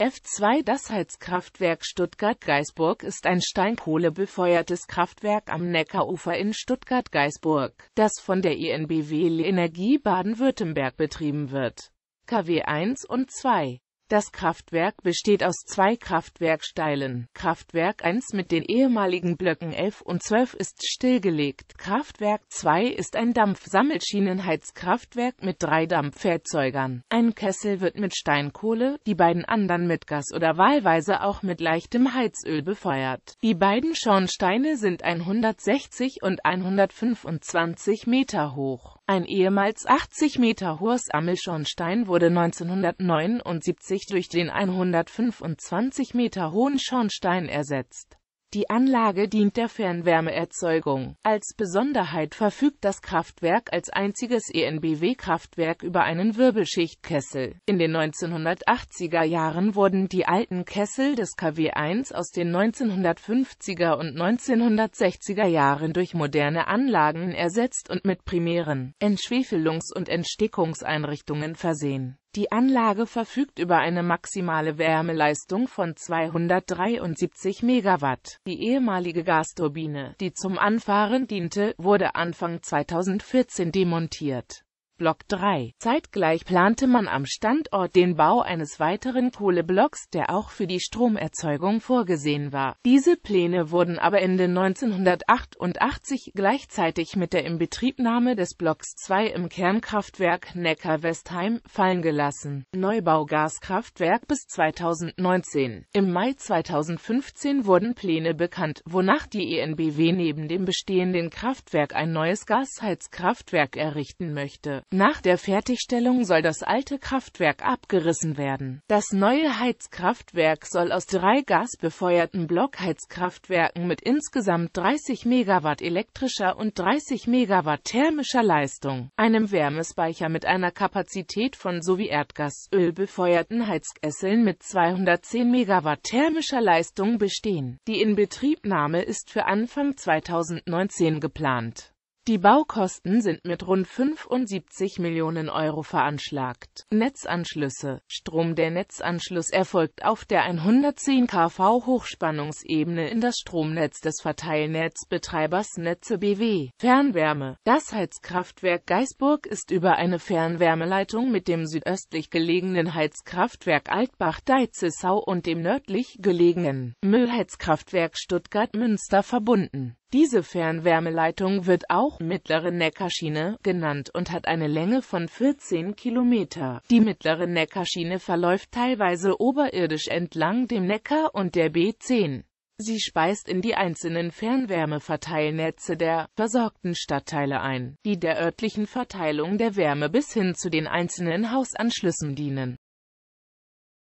F2 Das Heizkraftwerk Stuttgart-Geisburg ist ein steinkohlebefeuertes Kraftwerk am Neckarufer in Stuttgart-Geisburg, das von der INBW Energie Baden-Württemberg betrieben wird. KW 1 und 2 das Kraftwerk besteht aus zwei Kraftwerksteilen. Kraftwerk 1 mit den ehemaligen Blöcken 11 und 12 ist stillgelegt. Kraftwerk 2 ist ein Dampfsammelschienenheizkraftwerk mit drei Dampfwerkzeugern. Ein Kessel wird mit Steinkohle, die beiden anderen mit Gas oder wahlweise auch mit leichtem Heizöl befeuert. Die beiden Schornsteine sind 160 und 125 Meter hoch. Ein ehemals 80 Meter hohes Ammelschornstein wurde 1979 durch den 125 Meter hohen Schornstein ersetzt die Anlage dient der Fernwärmeerzeugung. Als Besonderheit verfügt das Kraftwerk als einziges EnBW-Kraftwerk über einen Wirbelschichtkessel. In den 1980er Jahren wurden die alten Kessel des KW1 aus den 1950er und 1960er Jahren durch moderne Anlagen ersetzt und mit primären Entschwefelungs- und Entstickungseinrichtungen versehen die Anlage verfügt über eine maximale Wärmeleistung von 273 Megawatt. Die ehemalige Gasturbine, die zum Anfahren diente, wurde Anfang 2014 demontiert Block 3. Zeitgleich plante man am Standort den Bau eines weiteren Kohleblocks, der auch für die Stromerzeugung vorgesehen war. Diese Pläne wurden aber Ende 1988 gleichzeitig mit der Inbetriebnahme des Blocks 2 im Kernkraftwerk Neckar-Westheim fallen gelassen. Neubau Gaskraftwerk bis 2019. Im Mai 2015 wurden Pläne bekannt, wonach die ENBW neben dem bestehenden Kraftwerk ein neues Gasheizkraftwerk errichten möchte. Nach der Fertigstellung soll das alte Kraftwerk abgerissen werden. Das neue Heizkraftwerk soll aus drei gasbefeuerten Blockheizkraftwerken mit insgesamt 30 Megawatt elektrischer und 30 Megawatt thermischer Leistung, einem Wärmespeicher mit einer Kapazität von sowie Erdgasöl befeuerten Heizkesseln mit 210 Megawatt thermischer Leistung bestehen. Die Inbetriebnahme ist für Anfang 2019 geplant. Die Baukosten sind mit rund 75 Millionen Euro veranschlagt. Netzanschlüsse Strom Der Netzanschluss erfolgt auf der 110 kV Hochspannungsebene in das Stromnetz des Verteilnetzbetreibers Netze BW. Fernwärme Das Heizkraftwerk Geisburg ist über eine Fernwärmeleitung mit dem südöstlich gelegenen Heizkraftwerk Altbach-Deizisau und dem nördlich gelegenen Müllheizkraftwerk Stuttgart-Münster verbunden diese Fernwärmeleitung wird auch Mittlere Neckarschiene genannt und hat eine Länge von 14 Kilometer. Die Mittlere Neckarschiene verläuft teilweise oberirdisch entlang dem Neckar und der B10. Sie speist in die einzelnen Fernwärmeverteilnetze der versorgten Stadtteile ein, die der örtlichen Verteilung der Wärme bis hin zu den einzelnen Hausanschlüssen dienen